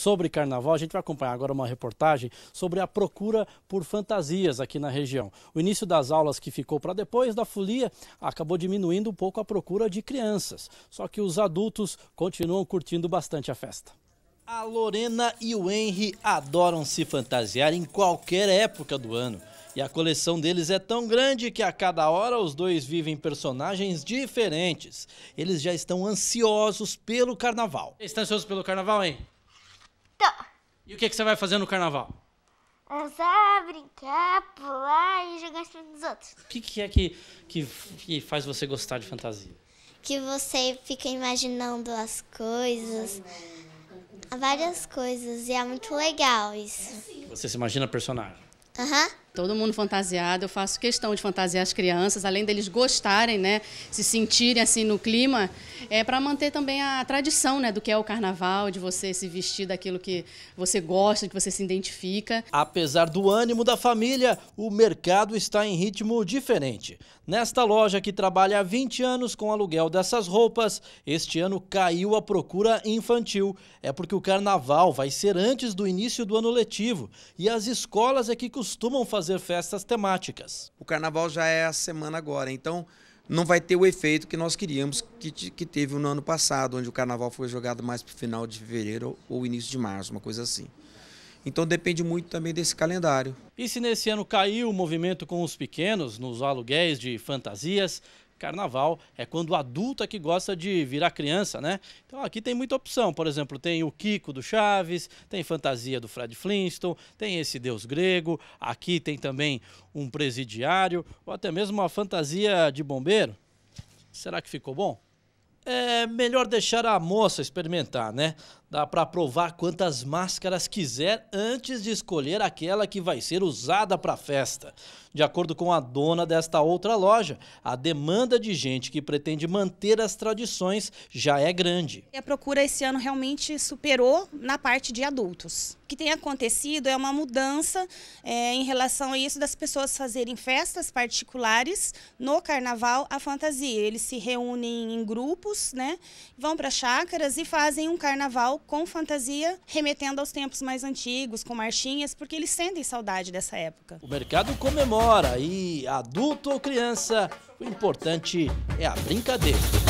sobre carnaval, a gente vai acompanhar agora uma reportagem sobre a procura por fantasias aqui na região. O início das aulas que ficou para depois da folia acabou diminuindo um pouco a procura de crianças, só que os adultos continuam curtindo bastante a festa. A Lorena e o Henry adoram se fantasiar em qualquer época do ano. E a coleção deles é tão grande que a cada hora os dois vivem personagens diferentes. Eles já estão ansiosos pelo carnaval. Estão ansiosos pelo carnaval, hein? E o que, é que você vai fazer no carnaval? Dançar, é brincar, pular e jogar em cima dos outros. O que, que é que, que, que faz você gostar de fantasia? Que você fica imaginando as coisas, várias coisas, e é muito legal isso. Você se imagina personagem? Aham. Uhum. Todo mundo fantasiado, eu faço questão de fantasiar as crianças, além deles gostarem, né, se sentirem assim no clima, é para manter também a tradição, né, do que é o carnaval, de você se vestir daquilo que você gosta, que você se identifica. Apesar do ânimo da família, o mercado está em ritmo diferente. Nesta loja que trabalha há 20 anos com aluguel dessas roupas, este ano caiu a procura infantil. É porque o carnaval vai ser antes do início do ano letivo e as escolas é que costumam fazer fazer festas temáticas. O carnaval já é a semana agora, então não vai ter o efeito que nós queríamos que, que teve no ano passado, onde o carnaval foi jogado mais para o final de fevereiro ou início de março, uma coisa assim. Então depende muito também desse calendário. E se nesse ano caiu o movimento com os pequenos nos aluguéis de fantasias, Carnaval é quando o adulto é que gosta de virar criança, né? Então aqui tem muita opção. Por exemplo, tem o Kiko do Chaves, tem fantasia do Fred Flintstone, tem esse Deus grego. Aqui tem também um presidiário ou até mesmo uma fantasia de bombeiro. Será que ficou bom? é melhor deixar a moça experimentar, né? Dá para provar quantas máscaras quiser antes de escolher aquela que vai ser usada para a festa. De acordo com a dona desta outra loja, a demanda de gente que pretende manter as tradições já é grande. A procura esse ano realmente superou na parte de adultos. O que tem acontecido é uma mudança é, em relação a isso das pessoas fazerem festas particulares no carnaval à fantasia. Eles se reúnem em grupos grupos, né? Vão para chácaras e fazem um carnaval com fantasia, remetendo aos tempos mais antigos, com marchinhas, porque eles sentem saudade dessa época. O mercado comemora e adulto ou criança, o importante é a brincadeira.